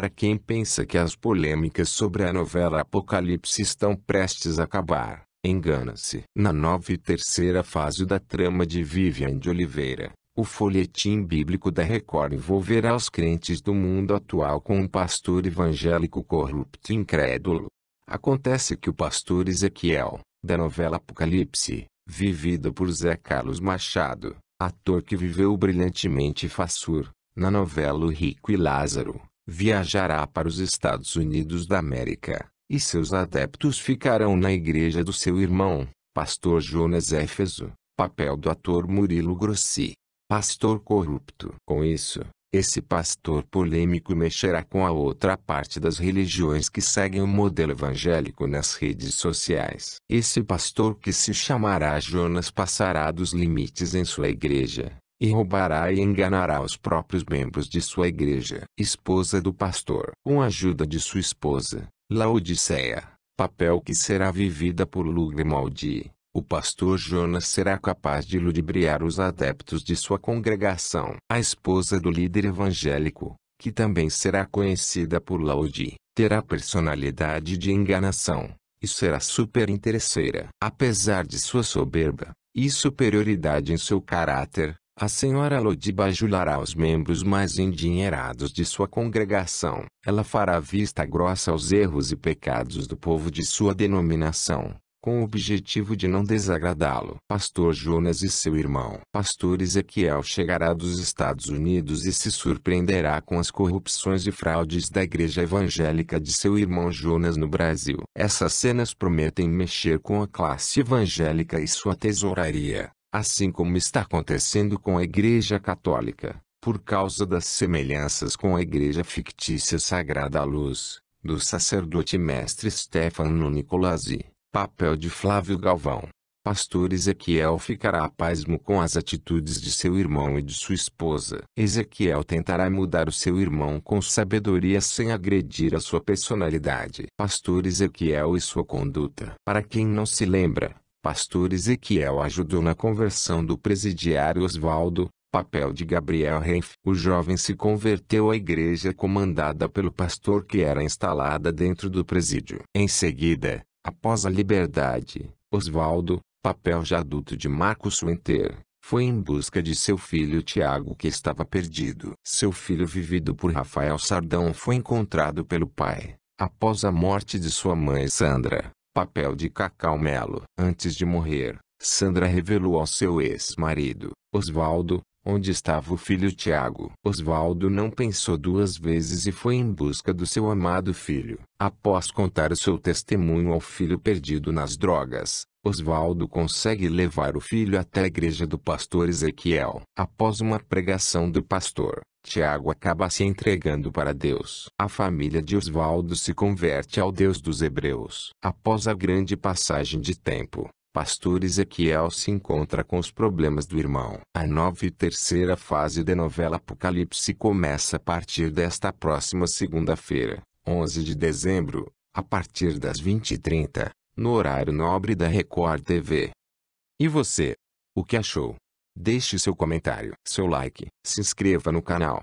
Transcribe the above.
para quem pensa que as polêmicas sobre a novela Apocalipse estão prestes a acabar, engana-se. Na nova e terceira fase da trama de Vivian de Oliveira, o folhetim bíblico da Record envolverá os crentes do mundo atual com um pastor evangélico corrupto e incrédulo. Acontece que o pastor Ezequiel, da novela Apocalipse, vivido por Zé Carlos Machado, ator que viveu brilhantemente Fassur, na novela O Rico e Lázaro, viajará para os Estados Unidos da América, e seus adeptos ficarão na igreja do seu irmão, pastor Jonas Éfeso, papel do ator Murilo Grossi. Pastor corrupto. Com isso, esse pastor polêmico mexerá com a outra parte das religiões que seguem o modelo evangélico nas redes sociais. Esse pastor que se chamará Jonas passará dos limites em sua igreja, e roubará e enganará os próprios membros de sua igreja. Esposa do pastor, com a ajuda de sua esposa, Laodiceia, papel que será vivida por Lugrimaldi, o pastor Jonas será capaz de ludibriar os adeptos de sua congregação. A esposa do líder evangélico, que também será conhecida por Laodi, terá personalidade de enganação, e será super interesseira. Apesar de sua soberba, e superioridade em seu caráter, a senhora Lodi bajulará os membros mais endinheirados de sua congregação. Ela fará vista grossa aos erros e pecados do povo de sua denominação, com o objetivo de não desagradá-lo. Pastor Jonas e seu irmão. Pastor Ezequiel chegará dos Estados Unidos e se surpreenderá com as corrupções e fraudes da igreja evangélica de seu irmão Jonas no Brasil. Essas cenas prometem mexer com a classe evangélica e sua tesouraria assim como está acontecendo com a Igreja Católica, por causa das semelhanças com a Igreja fictícia Sagrada à Luz, do sacerdote mestre Stefano Nicolasi, papel de Flávio Galvão. Pastor Ezequiel ficará a pasmo com as atitudes de seu irmão e de sua esposa. Ezequiel tentará mudar o seu irmão com sabedoria sem agredir a sua personalidade. Pastor Ezequiel e sua conduta. Para quem não se lembra, pastor Ezequiel ajudou na conversão do presidiário Oswaldo, papel de Gabriel Renf. O jovem se converteu à igreja comandada pelo pastor que era instalada dentro do presídio. Em seguida, após a liberdade, Oswaldo, papel já adulto de Marcos Suenter, foi em busca de seu filho Tiago que estava perdido. Seu filho vivido por Rafael Sardão foi encontrado pelo pai, após a morte de sua mãe Sandra papel de Cacau Melo. Antes de morrer, Sandra revelou ao seu ex-marido, Oswaldo, onde estava o filho Tiago. Oswaldo não pensou duas vezes e foi em busca do seu amado filho. Após contar o seu testemunho ao filho perdido nas drogas, Oswaldo consegue levar o filho até a igreja do pastor Ezequiel. Após uma pregação do pastor, Tiago acaba se entregando para Deus. A família de Osvaldo se converte ao Deus dos Hebreus. Após a grande passagem de tempo, pastor Ezequiel se encontra com os problemas do irmão. A nova e terceira fase da novela Apocalipse começa a partir desta próxima segunda-feira, 11 de dezembro, a partir das 20h30, no horário nobre da Record TV. E você? O que achou? Deixe seu comentário, seu like, se inscreva no canal.